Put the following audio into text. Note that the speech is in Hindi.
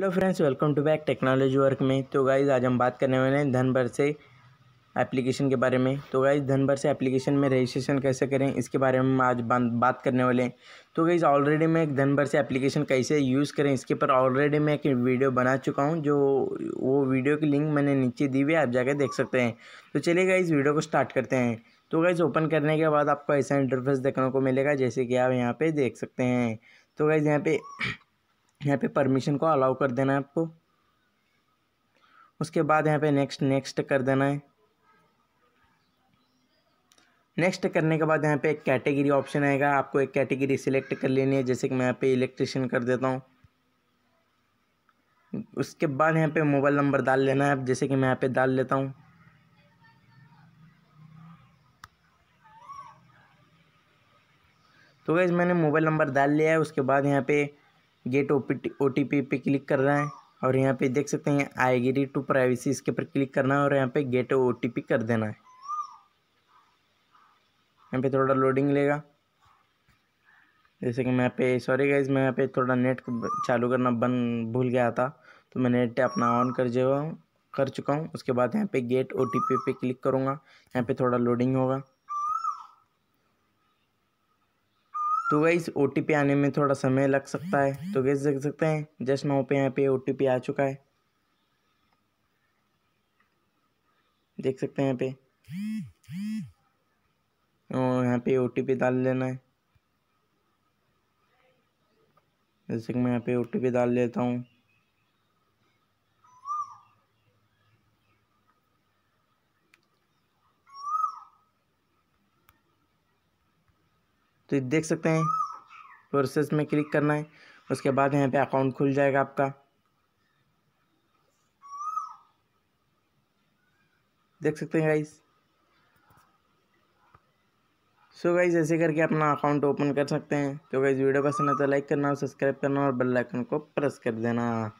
hello friends welcome to back technology work में तो गाइज़ आज हम बात करने वाले हैं धनभर से एप्लीकेशन के बारे में तो गाइज़ धनभर से एप्लीकेशन में रजिस्ट्रेशन कैसे करें इसके बारे में हम आज बात करने वाले हैं तो गाइज़ ऑलरेडी मैं एक धनभर से एप्लीकेशन कैसे यूज़ करें इसके पर ऑलरेडी मैं एक वीडियो बना चुका हूँ जो वो वीडियो की लिंक मैंने नीचे दी हुई है आप जाकर देख सकते हैं तो चलिए गाइज़ वीडियो को स्टार्ट करते हैं तो गाइज़ ओपन करने के बाद आपको ऐसा इंटरफेस देखने को मिलेगा जैसे कि आप यहाँ पर देख सकते हैं तो गाइज़ यहाँ पर यहाँ पे परमिशन को अलाउ कर देना है आपको उसके बाद यहाँ पे नेक्स्ट नेक्स्ट कर देना है नेक्स्ट करने के बाद यहाँ पे एक कैटेगरी ऑप्शन आएगा आपको एक कैटेगरी सिलेक्ट कर लेनी है जैसे कि मैं यहाँ पे इलेक्ट्रिशियन कर देता हूँ उसके बाद यहाँ पे मोबाइल नंबर डाल लेना है आप जैसे कि मैं यहाँ पे डाल लेता हूँ तो गैस मैंने मोबाइल नंबर डाल लिया है उसके बाद यहाँ पे गेट ओ पी पे क्लिक कर रहा है और यहाँ पे देख सकते हैं आई एग्री टू प्राइवेसी इसके ऊपर क्लिक करना है और यहाँ पे गेट ओ कर देना है यहाँ पे थोड़ा लोडिंग लेगा जैसे कि मैं यहाँ पे सॉरी गाइज मैं यहाँ पे थोड़ा नेट चालू करना बंद भूल गया था तो मैं नेट अपना ऑन कर जो कर चुका हूँ उसके बाद यहाँ पे गेट ओ पे क्लिक करूँगा यहाँ पे थोड़ा लोडिंग होगा तो गई ओ टी आने में थोड़ा समय लग सकता है तो गैस देख सकते हैं जस्ट नाउ पे यहाँ पे ओ टी आ चुका है देख सकते हैं यहाँ पे और यहाँ पे ओ डाल लेना है जैसे कि मैं यहाँ पे ओ डाल लेता हूँ तो देख सकते हैं प्रोसेस में क्लिक करना है उसके बाद यहाँ पे अकाउंट खुल जाएगा आपका देख सकते हैं गाइस सो गाइज ऐसे करके अपना अकाउंट ओपन कर सकते हैं तो गाइज वीडियो पसंद है तो लाइक करना सब्सक्राइब करना और बेल आइकन को प्रेस कर देना